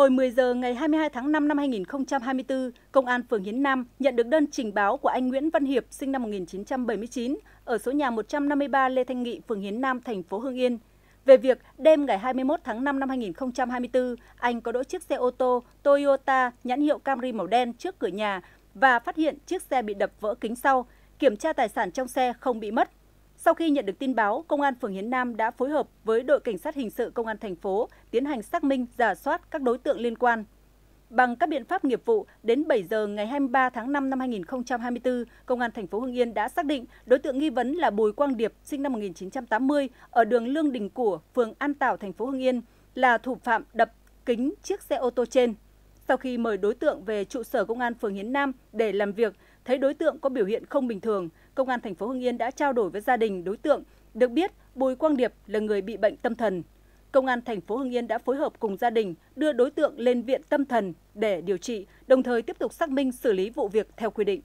Hồi 10 giờ ngày 22 tháng 5 năm 2024, Công an phường Hiến Nam nhận được đơn trình báo của anh Nguyễn Văn Hiệp sinh năm 1979 ở số nhà 153 Lê Thanh Nghị, phường Hiến Nam, thành phố Hưng Yên. Về việc đêm ngày 21 tháng 5 năm 2024, anh có đỗ chiếc xe ô tô Toyota nhãn hiệu Camry màu đen trước cửa nhà và phát hiện chiếc xe bị đập vỡ kính sau. Kiểm tra tài sản trong xe không bị mất, sau khi nhận được tin báo, Công an phường Hiến Nam đã phối hợp với đội cảnh sát hình sự Công an thành phố tiến hành xác minh, giả soát các đối tượng liên quan. Bằng các biện pháp nghiệp vụ, đến 7 giờ ngày 23 tháng 5 năm 2024, Công an thành phố Hưng Yên đã xác định đối tượng nghi vấn là Bùi Quang Điệp, sinh năm 1980, ở đường Lương Đình Của, phường An Tảo, thành phố Hưng Yên, là thủ phạm đập kính chiếc xe ô tô trên. Sau khi mời đối tượng về trụ sở công an phường Hiến Nam để làm việc, thấy đối tượng có biểu hiện không bình thường, công an thành phố Hưng Yên đã trao đổi với gia đình đối tượng, được biết Bùi Quang Điệp là người bị bệnh tâm thần. Công an thành phố Hưng Yên đã phối hợp cùng gia đình đưa đối tượng lên viện tâm thần để điều trị, đồng thời tiếp tục xác minh xử lý vụ việc theo quy định.